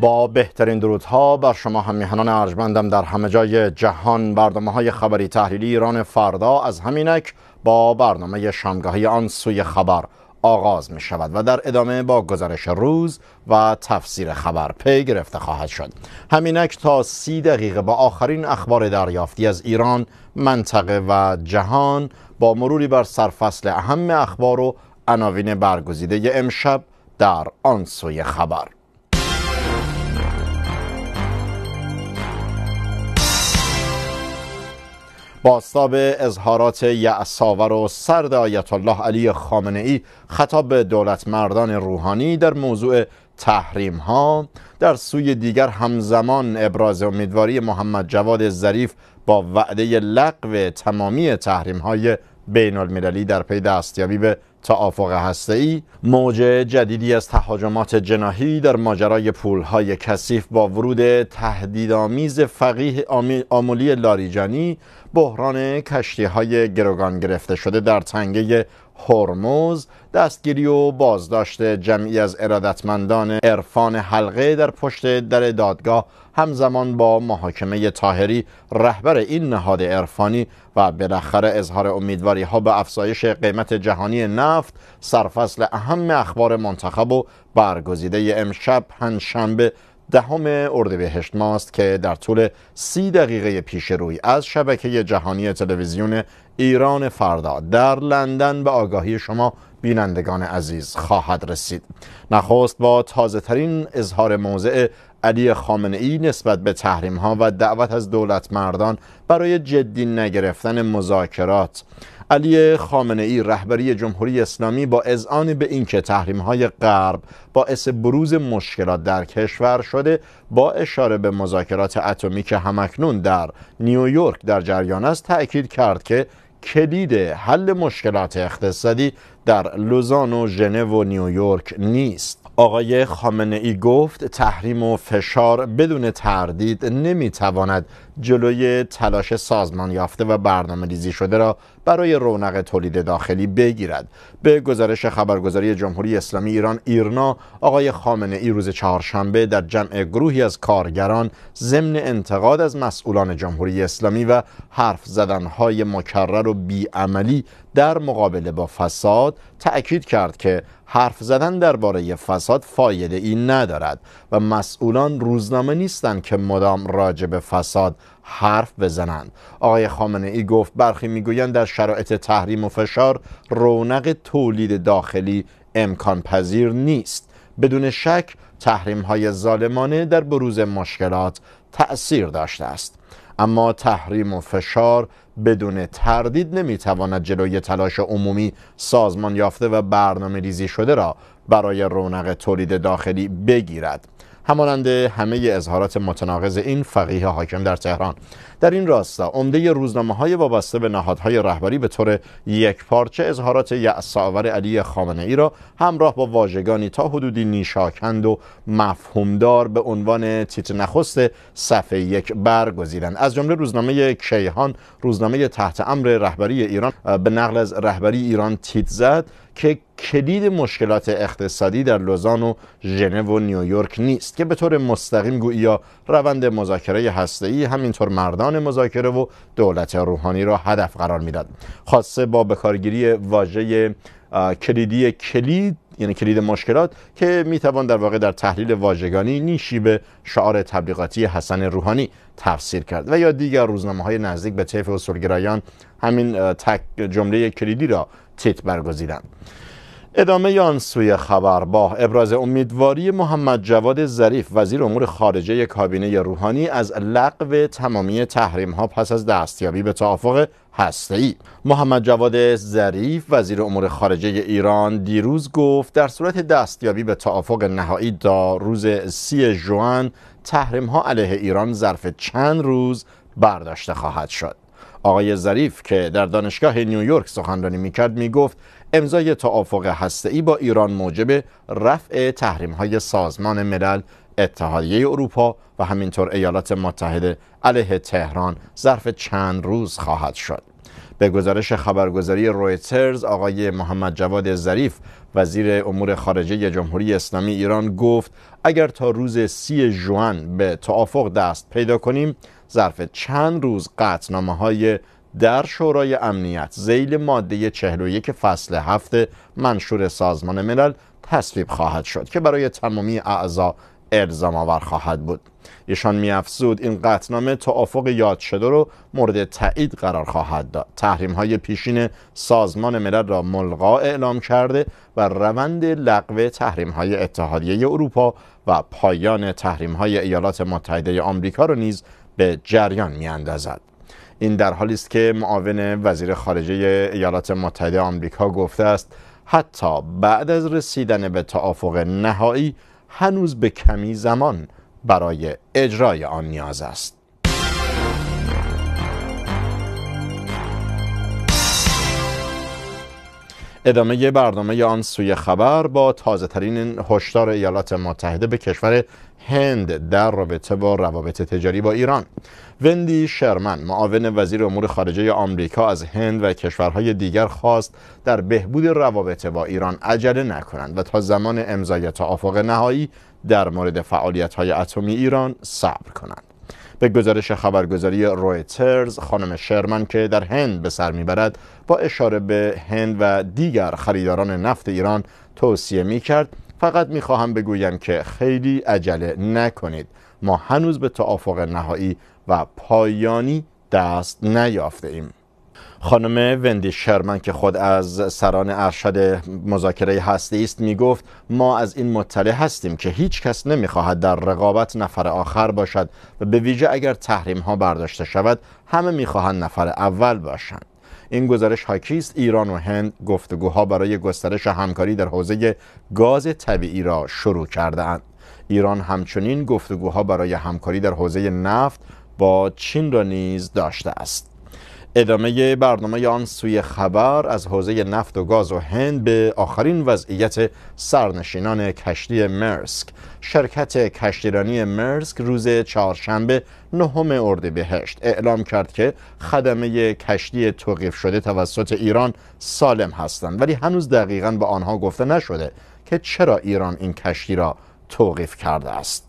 با بهترین درودها بر شما همیهنان ارجمندم در همه جای جهان برنامه های خبری تحلیلی ایران فردا از همینک با برنامه شامگاهی آن سوی خبر آغاز می شود و در ادامه با گزارش روز و تفسیر خبر پی گرفته خواهد شد همینک تا سی دقیقه با آخرین اخبار دریافتی از ایران منطقه و جهان با مروری بر سرفصل اهم اخبار و عناوین برگزیده امشب در آن سوی خبر باستاب اظهارات یعصاور و سرد آیت الله علی خامنه ای خطاب به دولت مردان روحانی در موضوع تحریم ها در سوی دیگر همزمان ابراز امیدواری محمد جواد ظریف با وعده لغو تمامی تحریم های بین المللی در پی دستیابی به توافق ای موج جدیدی از تهاجمات جناهی در ماجرای های کثیف با ورود تهدیدآمیز فقیه آمولی لاریجانی بحران کشتی های گروگان گرفته شده در تنگه هرموز دستگیری و بازداشت جمعی از ارادتمندان عرفان حلقه در پشت در دادگاه همزمان با محاکمه تاهری رهبر این نهاد عرفانی و بالاخره اظهار امیدواری ها به افزایش قیمت جهانی نفت سرفصل اهم اخبار منتخب و برگزیده امشب پنجشنبه دهم اردیبهشت ماست که در طول سی دقیقه پیش روی از شبکه جهانی تلویزیون ایران فردا در لندن به آگاهی شما بینندگان عزیز خواهد رسید نخست با تازه ترین اظهار موضع علی خامنه ای نسبت به تحریم ها و دعوت از دولت مردان برای جدی نگرفتن مذاکرات علی خامنه ای رهبری جمهوری اسلامی با اذعان به اینکه تحریم های غرب باعث بروز مشکلات در کشور شده با اشاره به مذاکرات اتمی که همکنون در نیویورک در جریان است تاکید کرد که کلید حل مشکلات اقتصادی در لوزان و ژنو و نیویورک نیست آقای خامنه ای گفت تحریم و فشار بدون تردید نمیتواند جلوی تلاش سازمان یافته و برنامه ریزی شده را برای رونق تولید داخلی بگیرد به گزارش خبرگزاری جمهوری اسلامی ایران ایرنا آقای خامنه ای روز چهارشنبه در جمع گروهی از کارگران ضمن انتقاد از مسئولان جمهوری اسلامی و حرف زدنهای مکرر و بیعملی در مقابله با فساد تأکید کرد که حرف زدن درباره فساد فایده ای ندارد و مسئولان روزنامه نیستند که مدام راجع به فساد حرف بزنند آقای خامنه ای گفت برخی میگویند در شرایط تحریم و فشار رونق تولید داخلی امکان پذیر نیست بدون شک تحریم های ظالمانه در بروز مشکلات تأثیر داشته است اما تحریم و فشار بدون تردید نمیتواند جلوی تلاش عمومی سازمان یافته و برنامه ریزی شده را برای رونق تولید داخلی بگیرد همانند همه اظهارات متناقض این فقیه حاکم در تهران در این راستا عمده روزنامه های وابسته به نهادهای رهبری به طور یک پارچه اظهارات یعصاور علی خامنه ای را همراه با واژگانی تا حدودی نیشاکند و مفهومدار به عنوان تیتر نخست صفحه یک برگزیدند از جمله روزنامه کیهان روزنامه تحت امر رهبری ایران به نقل از رهبری ایران تیت زد که کلید مشکلات اقتصادی در لوزان و ژنو و نیویورک نیست که به طور مستقیم یا روند مذاکره هسته‌ای همینطور مردان مذاکره و دولت روحانی را هدف قرار میداد خاصه با بکارگیری واژه کلیدی کلید یعنی کلید مشکلات که میتوان در واقع در تحلیل واژگانی نیشی به شعار تبلیغاتی حسن روحانی تفسیر کرد و یا دیگر روزنامه های نزدیک به طیف اصولگرایان همین تک جمله کلیدی را تیت برگزیدند. ادامه آن سوی خبر با ابراز امیدواری محمد جواد ظریف وزیر امور خارجه کابینه روحانی از لغو تمامی تحریم ها پس از دستیابی به توافق ای. محمد جواد ظریف وزیر امور خارجه ایران دیروز گفت در صورت دستیابی به توافق نهایی تا روز سی جوان تحریم ها علیه ایران ظرف چند روز برداشته خواهد شد آقای ظریف که در دانشگاه نیویورک سخنرانی میکرد میگفت امضای توافق هسته‌ای با ایران موجب رفع تحریم‌های سازمان ملل اتحادیه اروپا و همینطور ایالات متحده علیه تهران ظرف چند روز خواهد شد به گزارش خبرگزاری رویترز آقای محمد جواد ظریف وزیر امور خارجه جمهوری اسلامی ایران گفت اگر تا روز سی جوان به توافق دست پیدا کنیم ظرف چند روز قطنامه های در شورای امنیت زیل ماده 41 فصل هفت منشور سازمان ملل تصویب خواهد شد که برای تمامی اعضا الزام آور خواهد بود ایشان میافزود این قطنامه توافق یاد شده رو مورد تایید قرار خواهد داد تحریم های پیشین سازمان ملل را ملغا اعلام کرده و روند لغو تحریم های اتحادیه اروپا و پایان تحریم های ایالات متحده آمریکا را نیز به جریان میاندازد این در حالی است که معاون وزیر خارجه ایالات متحده آمریکا گفته است حتی بعد از رسیدن به توافق نهایی هنوز به کمی زمان برای اجرای آن نیاز است ادامه برنامه آن سوی خبر با تازه ترین هشدار ایالات متحده به کشور هند در رابطه با روابط تجاری با ایران وندی شرمن معاون وزیر امور خارجه آمریکا از هند و کشورهای دیگر خواست در بهبود روابط با ایران عجله نکنند و تا زمان امضای توافق نهایی در مورد های اتمی ایران صبر کنند به گزارش خبرگزاری رویترز خانم شرمن که در هند به سر میبرد با اشاره به هند و دیگر خریداران نفت ایران توصیه میکرد فقط میخواهم بگویم که خیلی عجله نکنید ما هنوز به توافق نهایی و پایانی دست نیافته ایم خانم وندی شرمن که خود از سران ارشد مذاکره هستی است گفت ما از این مطلع هستیم که هیچ کس نمیخواهد در رقابت نفر آخر باشد و به ویژه اگر تحریم ها برداشته شود همه میخواهند نفر اول باشند این گزارش حاکی است ایران و هند گفتگوها برای گسترش همکاری در حوزه گاز طبیعی را شروع کرده اند. ایران همچنین گفتگوها برای همکاری در حوزه نفت با چین را نیز داشته است. ادامه برنامه آن سوی خبر از حوزه نفت و گاز و هند به آخرین وضعیت سرنشینان کشتی مرسک شرکت کشتیرانی مرسک روز چهارشنبه نهم اردیبهشت اعلام کرد که خدمه کشتی توقیف شده توسط ایران سالم هستند ولی هنوز دقیقا به آنها گفته نشده که چرا ایران این کشتی را توقیف کرده است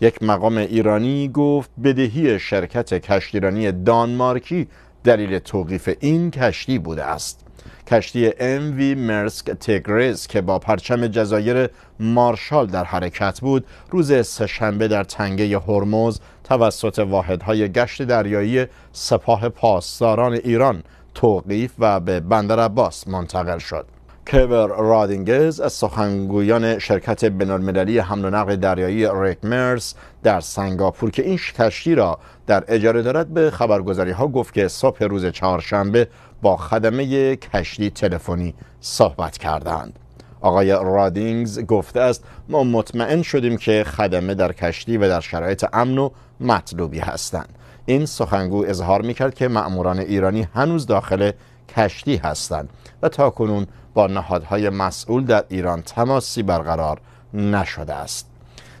یک مقام ایرانی گفت بدهی شرکت کشتیرانی دانمارکی دلیل توقیف این کشتی بوده است کشتی ام وی مرسک تگریز که با پرچم جزایر مارشال در حرکت بود روز سهشنبه در تنگه هرمز توسط واحدهای گشت دریایی سپاه پاسداران ایران توقیف و به بندر عباس منتقل شد کور رادینگز از سخنگویان شرکت بینالمللی حمل و نقل دریایی ریکمرس در سنگاپور که این کشتی را در اجاره دارد به خبرگزاری ها گفت که صبح روز چهارشنبه با خدمه کشتی تلفنی صحبت کردند آقای رادینگز گفته است ما مطمئن شدیم که خدمه در کشتی و در شرایط امن و مطلوبی هستند این سخنگو اظهار میکرد که مأموران ایرانی هنوز داخل کشتی هستند و تا کنون با نهادهای مسئول در ایران تماسی برقرار نشده است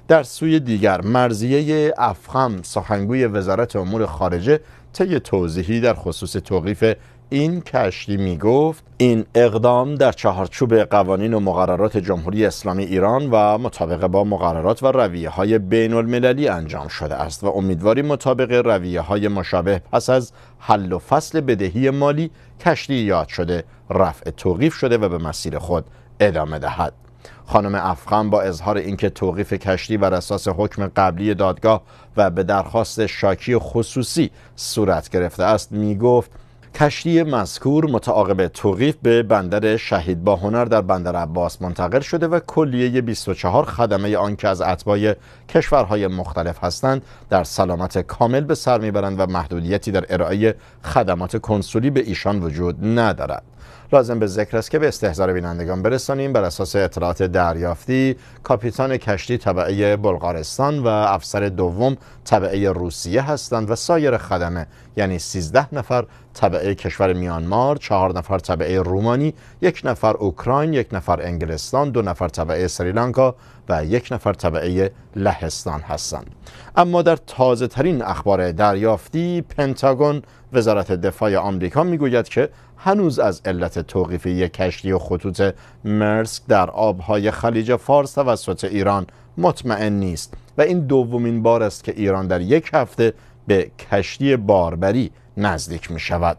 در سوی دیگر مرزیه افخم سخنگوی وزارت امور خارجه طی توضیحی در خصوص توقیف این کشتی می گفت این اقدام در چهارچوب قوانین و مقررات جمهوری اسلامی ایران و مطابق با مقررات و رویه های بین المللی انجام شده است و امیدواری مطابق رویه های مشابه پس از حل و فصل بدهی مالی کشتی یاد شده رفع توقیف شده و به مسیر خود ادامه دهد خانم افغان با اظهار اینکه توقیف کشتی بر اساس حکم قبلی دادگاه و به درخواست شاکی خصوصی صورت گرفته است می گفت کشتی مذکور متعاقب توقیف به بندر شهید با هنر در بندر عباس منتقل شده و کلیه 24 خدمه آن که از اتباع کشورهای مختلف هستند در سلامت کامل به سر میبرند و محدودیتی در ارائه خدمات کنسولی به ایشان وجود ندارد لازم به ذکر است که به استحضار بینندگان برسانیم بر اساس اطلاعات دریافتی کاپیتان کشتی طبعه بلغارستان و افسر دوم طبعه روسیه هستند و سایر خدمه یعنی 13 نفر طبعه کشور میانمار، 4 نفر طبعه رومانی، یک نفر اوکراین، یک نفر انگلستان، دو نفر طبعه سریلانکا و یک نفر طبعه لهستان هستند. اما در تازه ترین اخبار دریافتی پنتاگون وزارت دفاع آمریکا گوید که هنوز از علت توقیف یک کشتی و خطوط مرسک در آبهای خلیج فارس توسط ایران مطمئن نیست و این دومین بار است که ایران در یک هفته به کشتی باربری نزدیک می شود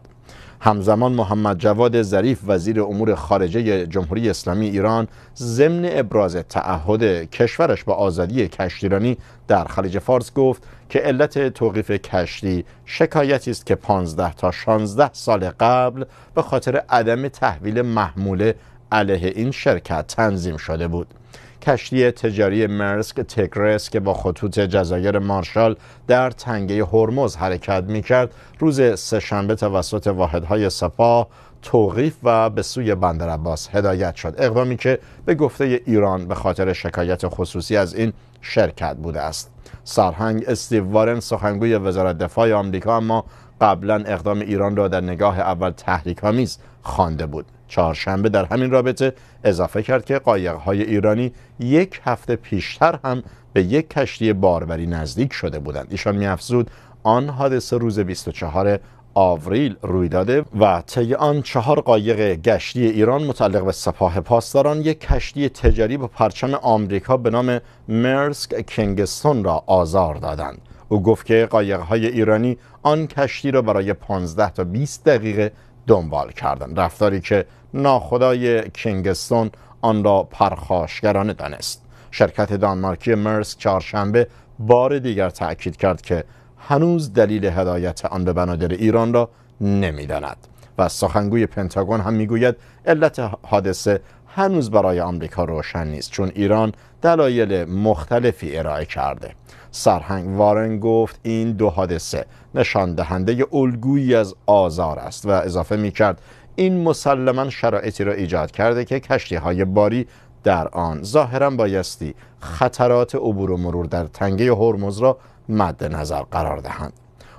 همزمان محمد جواد ظریف وزیر امور خارجه جمهوری اسلامی ایران ضمن ابراز تعهد کشورش به آزادی کشتیرانی در خلیج فارس گفت که علت توقیف کشتی شکایتی است که 15 تا 16 سال قبل به خاطر عدم تحویل محموله علیه این شرکت تنظیم شده بود کشتی تجاری مرسک تگرس که با خطوط جزایر مارشال در تنگه هرمز حرکت می کرد روز سهشنبه توسط واحدهای سپاه توقیف و به سوی بندر هدایت شد اقدامی که به گفته ایران به خاطر شکایت خصوصی از این شرکت بوده است سرهنگ استیو وارن سخنگوی وزارت دفاع آمریکا اما قبلا اقدام ایران را در نگاه اول تحریک‌آمیز خوانده بود چهارشنبه در همین رابطه اضافه کرد که قایقهای ایرانی یک هفته پیشتر هم به یک کشتی باربری نزدیک شده بودند ایشان میافزود آن حادثه روز 24 آوریل روی داده و طی آن چهار قایق گشتی ایران متعلق به سپاه پاسداران یک کشتی تجاری با پرچم آمریکا به نام مرسک کینگستون را آزار دادند او گفت که قایقهای ایرانی آن کشتی را برای 15 تا 20 دقیقه دنبال کردند رفتاری که ناخدای کینگستون آن را پرخاشگرانه دانست شرکت دانمارکی مرس چهارشنبه بار دیگر تأکید کرد که هنوز دلیل هدایت آن به بنادر ایران را نمیداند و سخنگوی پنتاگون هم میگوید علت حادثه هنوز برای آمریکا روشن نیست چون ایران دلایل مختلفی ارائه کرده سرهنگ وارن گفت این دو حادثه نشان دهنده الگویی از آزار است و اضافه می کرد این مسلما شرایطی را ایجاد کرده که کشتی های باری در آن ظاهرا بایستی خطرات عبور و مرور در تنگه هرمز را مد نظر قرار دهند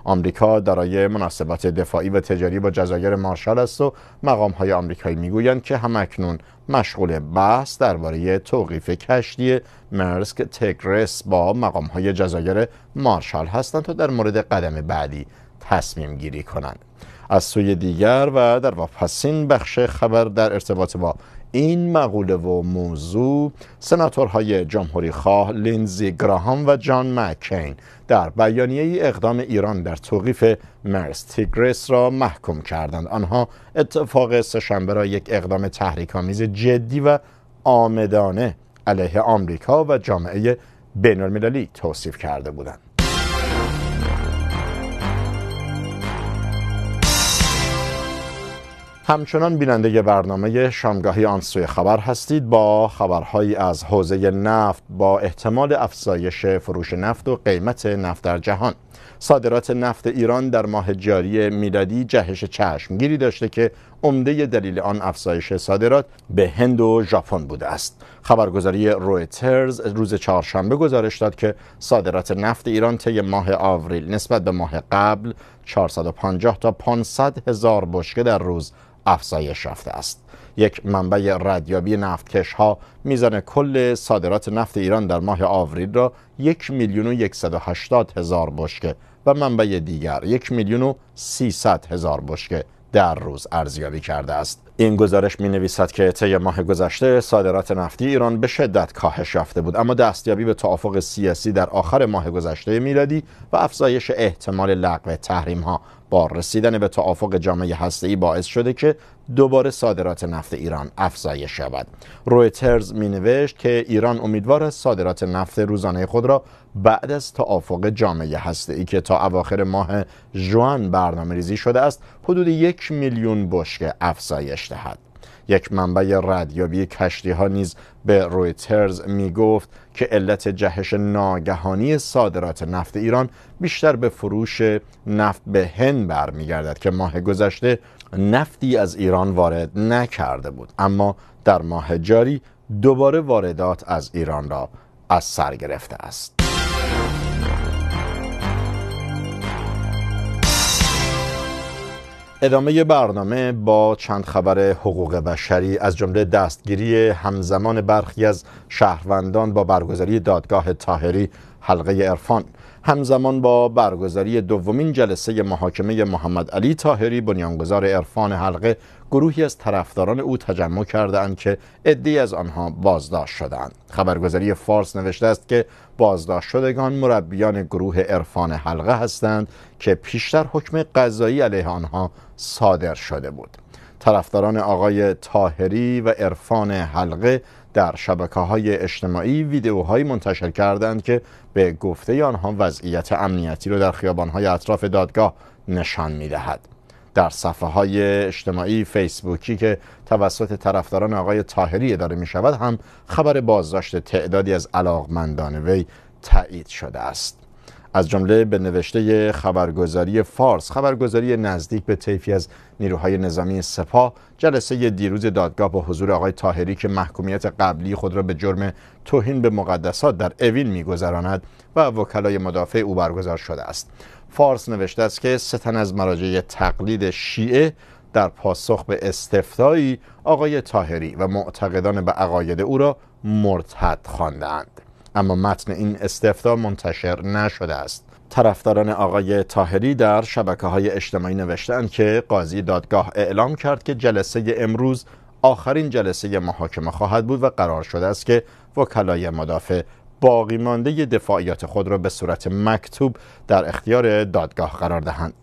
آمریکا دارای مناسبات دفاعی و تجاری با جزایر مارشال است و مقام های آمریکایی میگویند که همکنون مشغول بحث درباره توقیف کشتی مرسک تگرس با مقام های جزایر مارشال هستند تا در مورد قدم بعدی تصمیم گیری کنند از سوی دیگر و در واپسین بخش خبر در ارتباط با این مقوله و موضوع سناتورهای جمهوری خواه لینزی گراهام و جان مکین در بیانیه ای اقدام ایران در توقیف مرس تیگرس را محکوم کردند آنها اتفاق سهشنبه را یک اقدام تحریک‌آمیز جدی و آمدانه علیه آمریکا و جامعه بین المللی توصیف کرده بودند همچنان بیننده برنامه شامگاهی آن سوی خبر هستید با خبرهایی از حوزه نفت با احتمال افزایش فروش نفت و قیمت نفت در جهان صادرات نفت ایران در ماه جاری میلادی جهش چشمگیری داشته که عمده دلیل آن افزایش صادرات به هند و ژاپن بوده است خبرگزاری رویترز روز چهارشنبه گزارش داد که صادرات نفت ایران طی ماه آوریل نسبت به ماه قبل 450 تا 500 هزار بشکه در روز افزایش یافته است یک منبع ردیابی نفتکش ها میزان کل صادرات نفت ایران در ماه آوریل را یک میلیون و هزار بشکه و منبع دیگر یک میلیون و هزار بشکه در روز ارزیابی کرده است این گزارش می نویسد که طی ماه گذشته صادرات نفتی ایران به شدت کاهش یافته بود اما دستیابی به توافق سیاسی در آخر ماه گذشته میلادی و افزایش احتمال لغو تحریم ها با رسیدن به توافق جامعه ای باعث شده که دوباره صادرات نفت ایران افزایش یابد. رویترز مینوشت که ایران امیدوار است صادرات نفت روزانه خود را بعد از توافق جامعه هسته ای که تا اواخر ماه جوان برنامه ریزی شده است حدود یک میلیون بشکه افزایش دهد یک منبع ردیابی کشتی ها نیز به رویترز می گفت که علت جهش ناگهانی صادرات نفت ایران بیشتر به فروش نفت به هند برمیگردد که ماه گذشته نفتی از ایران وارد نکرده بود اما در ماه جاری دوباره واردات از ایران را از سر گرفته است ادامه برنامه با چند خبر حقوق بشری از جمله دستگیری همزمان برخی از شهروندان با برگزاری دادگاه تاهری حلقه عرفان همزمان با برگزاری دومین جلسه محاکمه محمد علی تاهری بنیانگذار عرفان حلقه گروهی از طرفداران او تجمع اند که عدی از آنها بازداشت شدند. خبرگزاری فارس نوشته است که بازداشت شدگان مربیان گروه عرفان حلقه هستند که پیشتر حکم قضایی علیه آنها صادر شده بود طرفداران آقای تاهری و عرفان حلقه در شبکه های اجتماعی ویدیوهایی منتشر کردند که به گفته آنها وضعیت امنیتی را در های اطراف دادگاه نشان دهد. در صفحه های اجتماعی فیسبوکی که توسط طرفداران آقای تاهری اداره می شود هم خبر بازداشت تعدادی از علاقمندان وی تایید شده است. از جمله به نوشته خبرگزاری فارس خبرگزاری نزدیک به طیفی از نیروهای نظامی سپاه جلسه دیروز دادگاه با حضور آقای تاهری که محکومیت قبلی خود را به جرم توهین به مقدسات در اوین میگذراند و وکلای مدافع او برگزار شده است فارس نوشته است که ستن از مراجع تقلید شیعه در پاسخ به استفتایی آقای تاهری و معتقدان به عقاید او را مرتد خواندند. اما متن این استفتا منتشر نشده است طرفداران آقای تاهری در شبکه های اجتماعی نوشتند که قاضی دادگاه اعلام کرد که جلسه امروز آخرین جلسه محاکمه خواهد بود و قرار شده است که وکلای مدافع باقی مانده دفاعیات خود را به صورت مکتوب در اختیار دادگاه قرار دهند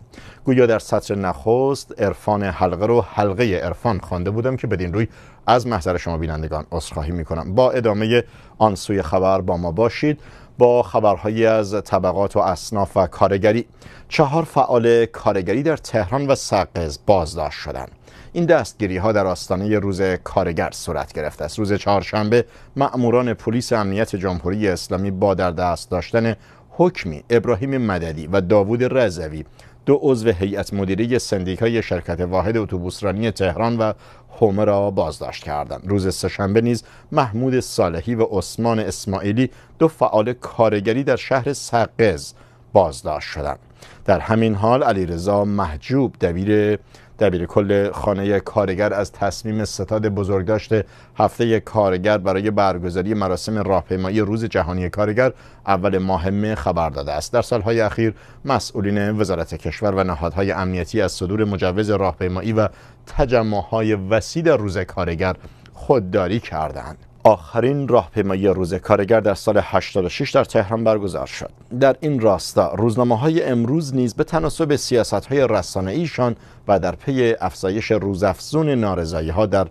گویا در سطر نخست عرفان حلقه رو حلقه عرفان خوانده بودم که بدین روی از محضر شما بینندگان عذرخواهی میکنم با ادامه آن سوی خبر با ما باشید با خبرهایی از طبقات و اصناف و کارگری چهار فعال کارگری در تهران و سقز بازداشت شدند این دستگیری ها در آستانه روز کارگر صورت گرفته است روز چهارشنبه مأموران پلیس امنیت جمهوری اسلامی با در دست داشتن حکمی ابراهیم مددی و داوود رضوی دو عضو هیئت مدیره سندیکای شرکت واحد اتوبوسرانی تهران و هومه را بازداشت کردند روز سهشنبه نیز محمود صالحی و عثمان اسماعیلی دو فعال کارگری در شهر سقز بازداشت شدند در همین حال علیرضا محجوب دبیر دبیر کل خانه کارگر از تصمیم ستاد بزرگداشت هفته کارگر برای برگزاری مراسم راهپیمایی روز جهانی کارگر اول ماه مه خبر داده است در سالهای اخیر مسئولین وزارت کشور و نهادهای امنیتی از صدور مجوز راهپیمایی و تجمعهای وسیع در روز کارگر خودداری کردند آخرین راهپیمایی روز کارگر در سال 86 در تهران برگزار شد در این راستا روزنامه های امروز نیز به تناسب سیاست های رسانه ایشان و در پی افزایش روزافزون نارضایی ها در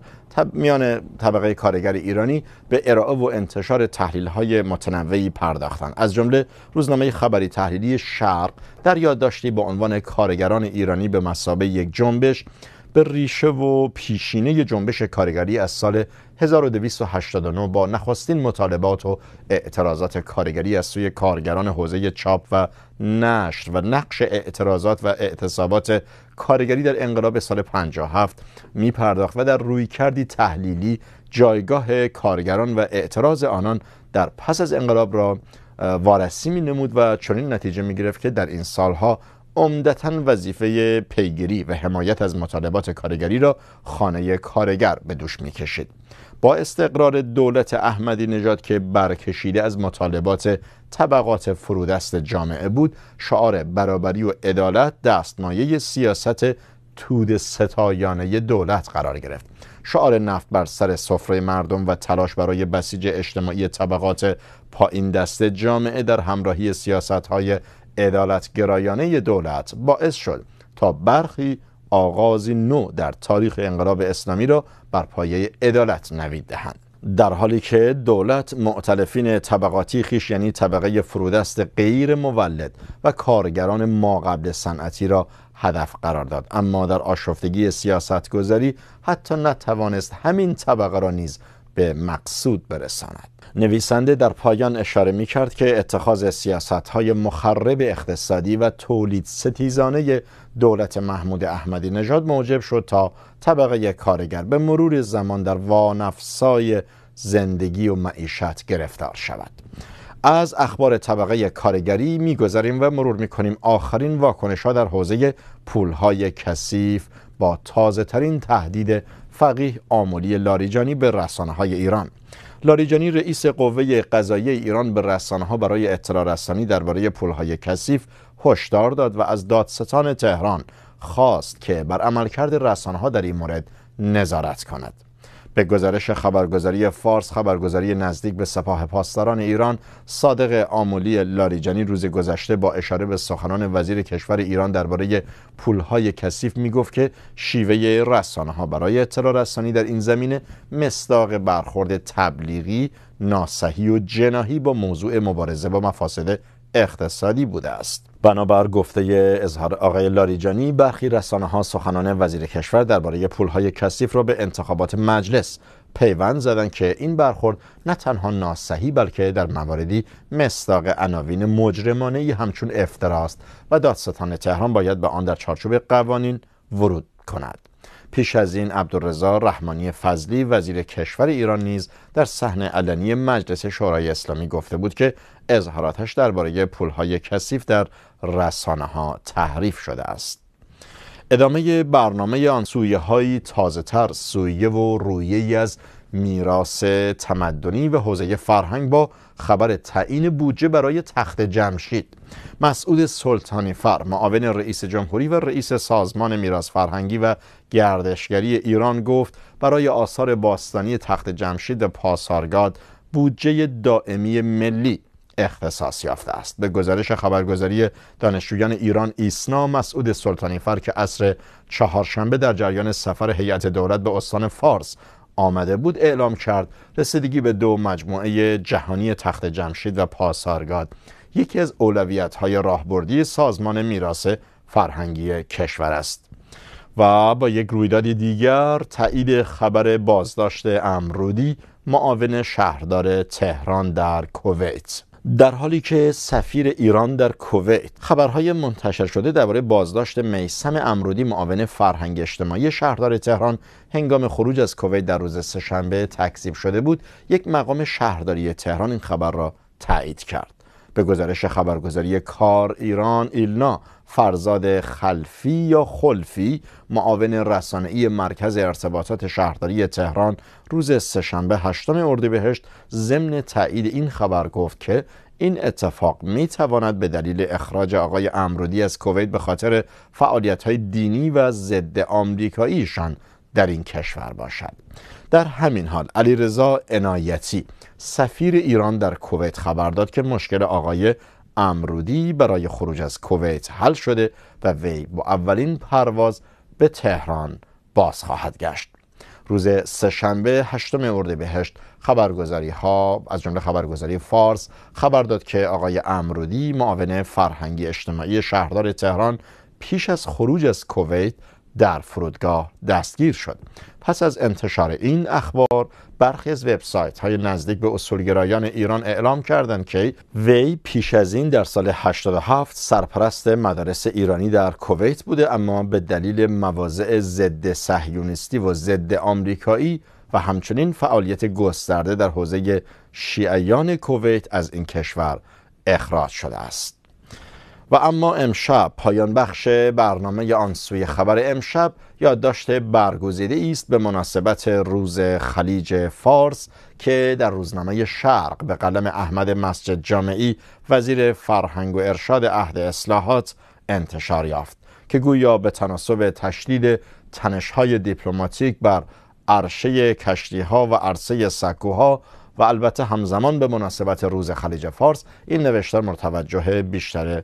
میان طبقه کارگر ایرانی به ارائه و انتشار تحلیل های متنوعی پرداختند از جمله روزنامه خبری تحلیلی شرق در یادداشتی با عنوان کارگران ایرانی به مسابه یک جنبش به ریشه و پیشینه جنبش کارگری از سال 1289 با نخستین مطالبات و اعتراضات کارگری از سوی کارگران حوزه چاپ و نشر و نقش اعتراضات و اعتصابات کارگری در انقلاب سال 57 می پرداخت و در روی کردی تحلیلی جایگاه کارگران و اعتراض آنان در پس از انقلاب را وارسی می نمود و چنین نتیجه می گرفت که در این سالها عمدتا وظیفه پیگیری و حمایت از مطالبات کارگری را خانه کارگر به دوش کشید. با استقرار دولت احمدی نژاد که برکشیده از مطالبات طبقات فرودست جامعه بود شعار برابری و عدالت دستمایه سیاست تود ستایانه دولت قرار گرفت شعار نفت بر سر سفره مردم و تلاش برای بسیج اجتماعی طبقات پایین دست جامعه در همراهی سیاست های گرایانه دولت باعث شد تا برخی آغازی نو در تاریخ انقلاب اسلامی را بر پایه عدالت نوید دهند در حالی که دولت معتلفین طبقاتی خیش یعنی طبقه فرودست غیر مولد و کارگران ما قبل صنعتی را هدف قرار داد اما در آشفتگی سیاست گذاری حتی نتوانست همین طبقه را نیز به مقصود برساند نویسنده در پایان اشاره می کرد که اتخاذ سیاست های مخرب اقتصادی و تولید ستیزانه دولت محمود احمدی نژاد موجب شد تا طبقه کارگر به مرور زمان در وانفسای زندگی و معیشت گرفتار شود از اخبار طبقه کارگری میگذریم و مرور میکنیم آخرین واکنش ها در حوزه پول های کثیف با تازه ترین تهدید فقیه آملی لاریجانی به رسانه های ایران لاریجانی رئیس قوه قضایی ایران به رسانه ها برای اطلاع رسانی درباره پولهای کثیف هشدار داد و از دادستان تهران خواست که بر عملکرد رسانه ها در این مورد نظارت کند به گزارش خبرگزاری فارس خبرگزاری نزدیک به سپاه پاسداران ایران صادق آمولی لاریجانی روز گذشته با اشاره به سخنان وزیر کشور ایران درباره پولهای کثیف میگفت که شیوه رسانه ها برای اطلاع رسانی در این زمینه مصداق برخورد تبلیغی ناسحی و جناهی با موضوع مبارزه با مفاسد اقتصادی بوده است بنابر گفته اظهار آقای لاریجانی برخی رسانه ها سخنان وزیر کشور درباره پول های کثیف را به انتخابات مجلس پیوند زدند که این برخورد نه تنها ناسحی بلکه در مواردی مصداق عناوین مجرمانه ای همچون افتراست و دادستان تهران باید به آن در چارچوب قوانین ورود کند پیش از این عبدالرضا رحمانی فضلی وزیر کشور ایران نیز در صحنه علنی مجلس شورای اسلامی گفته بود که اظهاراتش درباره پولهای کثیف در رسانه ها تحریف شده است ادامه برنامه آن سویه های تازه تر سویه و رویه از میراث تمدنی و حوزه فرهنگ با خبر تعیین بودجه برای تخت جمشید مسعود سلطانی فر معاون رئیس جمهوری و رئیس سازمان میراث فرهنگی و گردشگری ایران گفت برای آثار باستانی تخت جمشید پاسارگاد بودجه دائمی ملی اختصاص یافته است به گزارش خبرگزاری دانشجویان ایران ایسنا مسعود سلطانی فر که اصر چهارشنبه در جریان سفر هیئت دولت به استان فارس آمده بود اعلام کرد رسیدگی به دو مجموعه جهانی تخت جمشید و پاسارگاد یکی از اولویت های راهبردی سازمان میراث فرهنگی کشور است و با یک رویداد دیگر تایید خبر بازداشت امرودی معاون شهردار تهران در کویت در حالی که سفیر ایران در کویت خبرهای منتشر شده درباره بازداشت میسم امرودی معاون فرهنگ اجتماعی شهردار تهران هنگام خروج از کویت در روز سهشنبه تکذیب شده بود یک مقام شهرداری تهران این خبر را تایید کرد به گزارش خبرگزاری کار ایران ایلنا فرزاد خلفی یا خلفی معاون رسانه‌ای مرکز ارتباطات شهرداری تهران روز سهشنبه هشتم اردیبهشت ضمن تایید این خبر گفت که این اتفاق می تواند به دلیل اخراج آقای امرودی از کویت به خاطر فعالیت های دینی و ضد آمریکاییشان در این کشور باشد در همین حال علیرضا عنایتی سفیر ایران در کویت خبر داد که مشکل آقای امرودی برای خروج از کویت حل شده و وی با اولین پرواز به تهران باز خواهد گشت روز سهشنبه هشتم اردیبهشت خبرگزاری ها از جمله خبرگزاری فارس خبر داد که آقای امرودی معاون فرهنگی اجتماعی شهردار تهران پیش از خروج از کویت در فرودگاه دستگیر شد پس از انتشار این اخبار برخی از وبسایت های نزدیک به اصولگرایان ایران اعلام کردند که وی پیش از این در سال 87 سرپرست مدارس ایرانی در کویت بوده اما به دلیل مواضع ضد صهیونیستی و ضد آمریکایی و همچنین فعالیت گسترده در حوزه شیعیان کویت از این کشور اخراج شده است و اما امشب پایان بخش برنامه آن سوی خبر امشب یادداشت برگزیده است به مناسبت روز خلیج فارس که در روزنامه شرق به قلم احمد مسجد جامعی وزیر فرهنگ و ارشاد عهد اصلاحات انتشار یافت که گویا به تناسب تشدید تنش‌های دیپلماتیک بر عرشه کشتیها و عرصه سکوها و البته همزمان به مناسبت روز خلیج فارس این نوشتار متوجه بیشتر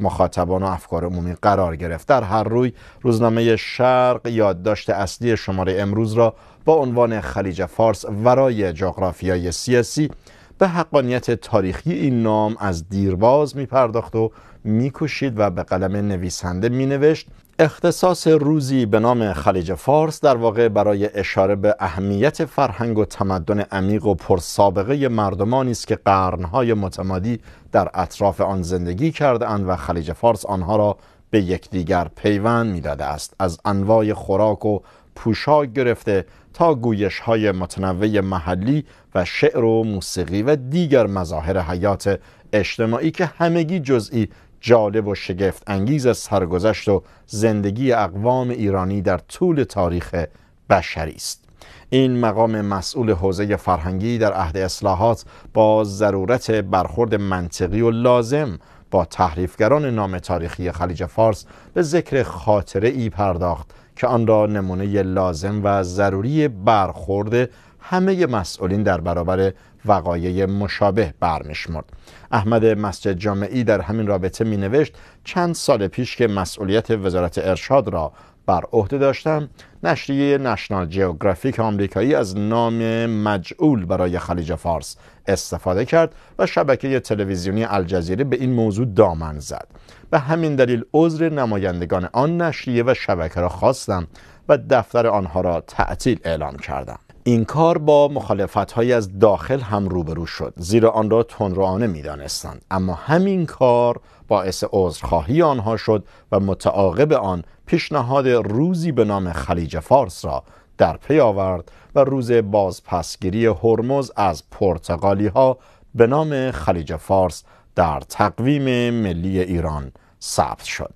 مخاطبان و افکار عمومی قرار گرفت در هر روی روزنامه شرق یادداشت اصلی شماره امروز را با عنوان خلیج فارس ورای جغرافیای سیاسی به حقانیت تاریخی این نام از دیرباز می پرداخت و میکوشید و به قلم نویسنده مینوشت، اختصاص روزی به نام خلیج فارس در واقع برای اشاره به اهمیت فرهنگ و تمدن عمیق و پرسابقه مردمانی است که قرنهای متمادی در اطراف آن زندگی کردهاند و خلیج فارس آنها را به یکدیگر پیوند میداده است از انواع خوراک و پوشاک گرفته تا گویش های متنوع محلی و شعر و موسیقی و دیگر مظاهر حیات اجتماعی که همگی جزئی جالب و شگفت انگیز از سرگذشت و زندگی اقوام ایرانی در طول تاریخ بشری است این مقام مسئول حوزه فرهنگی در عهد اصلاحات با ضرورت برخورد منطقی و لازم با تحریفگران نام تاریخی خلیج فارس به ذکر خاطره ای پرداخت که آن را نمونه لازم و ضروری برخورد همه مسئولین در برابر وقایع مشابه برمیشمرد احمد مسجد جامعی در همین رابطه می نوشت چند سال پیش که مسئولیت وزارت ارشاد را بر عهده داشتم نشریه نشنال جیوگرافیک آمریکایی از نام مجعول برای خلیج فارس استفاده کرد و شبکه تلویزیونی الجزیره به این موضوع دامن زد به همین دلیل عذر نمایندگان آن نشریه و شبکه را خواستم و دفتر آنها را تعطیل اعلام کردم این کار با مخالفت های از داخل هم روبرو شد زیرا آن را می میدانستند اما همین کار باعث عذرخواهی آنها شد و متعاقب آن پیشنهاد روزی به نام خلیج فارس را در پی آورد و روز بازپسگیری هرمز از پرتغالی ها به نام خلیج فارس در تقویم ملی ایران ثبت شد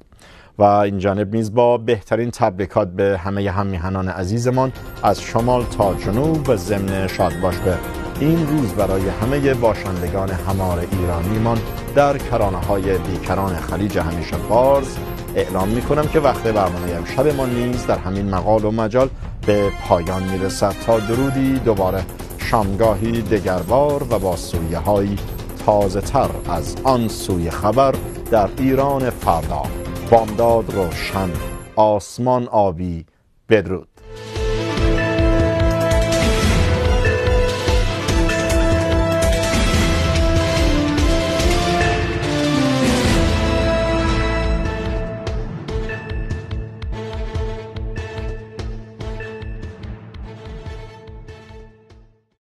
و این جانب نیز با بهترین تبریکات به همه هممیهنان عزیزمان از شمال تا جنوب و ضمن شاد باش به این روز برای همه باشندگان همار ایرانیمان در کرانه های بیکران خلیج همیشه بارز اعلام می کنم که وقت برمانه امشب ما نیز در همین مقال و مجال به پایان می رسد تا درودی دوباره شامگاهی دگربار و با سویه های تازه تر از آن سوی خبر در ایران فردا بامداد روشن آسمان آبی بدرود